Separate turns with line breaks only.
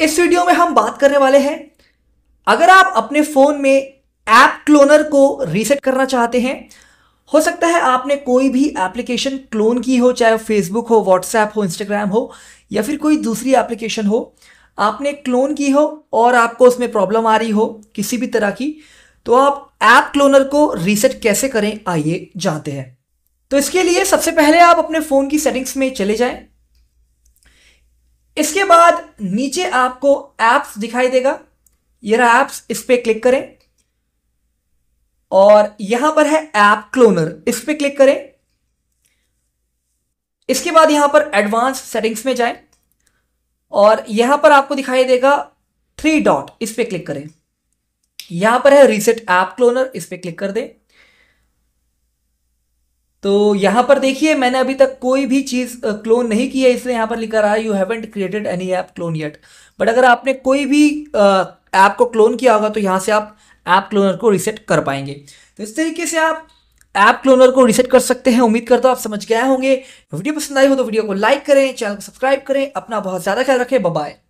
इस वीडियो में हम बात करने वाले हैं अगर आप अपने फ़ोन में ऐप क्लोनर को रीसेट करना चाहते हैं हो सकता है आपने कोई भी एप्लीकेशन क्लोन की हो चाहे फेसबुक हो व्हाट्सएप हो इंस्टाग्राम हो या फिर कोई दूसरी एप्लीकेशन हो आपने क्लोन की हो और आपको उसमें प्रॉब्लम आ रही हो किसी भी तरह की तो आप ऐप क्लोनर को रीसेट कैसे करें आइए जानते हैं तो इसके लिए सबसे पहले आप अपने फ़ोन की सेटिंग्स में चले जाएं इसके बाद नीचे आपको एप्स दिखाई देगा ये रहा एप्स इस पर क्लिक करें और यहां पर है ऐप क्लोनर इस पर क्लिक करें इसके बाद यहां पर एडवांस सेटिंग्स में जाएं और यहां पर आपको दिखाई देगा थ्री डॉट इस पर क्लिक करें यहां पर है रीसेट ऐप क्लोनर इस पर क्लिक कर दें तो यहाँ पर देखिए मैंने अभी तक कोई भी चीज़ क्लोन नहीं की है इसलिए यहाँ पर लिखा रहा है you haven't created any app clone yet but अगर आपने कोई भी ऐप को क्लोन किया होगा तो यहाँ से आप ऐप क्लोनर को रिसेट कर पाएंगे तो इस तरीके से आप ऐप क्लोनर को रिसेट कर सकते हैं उम्मीद करता हूँ आप समझ गए होंगे वीडियो पसंद आई हो तो वीडियो को लाइक करें चैनल को सब्सक्राइब करें अपना बहुत ज़्यादा ख्याल रखें बाय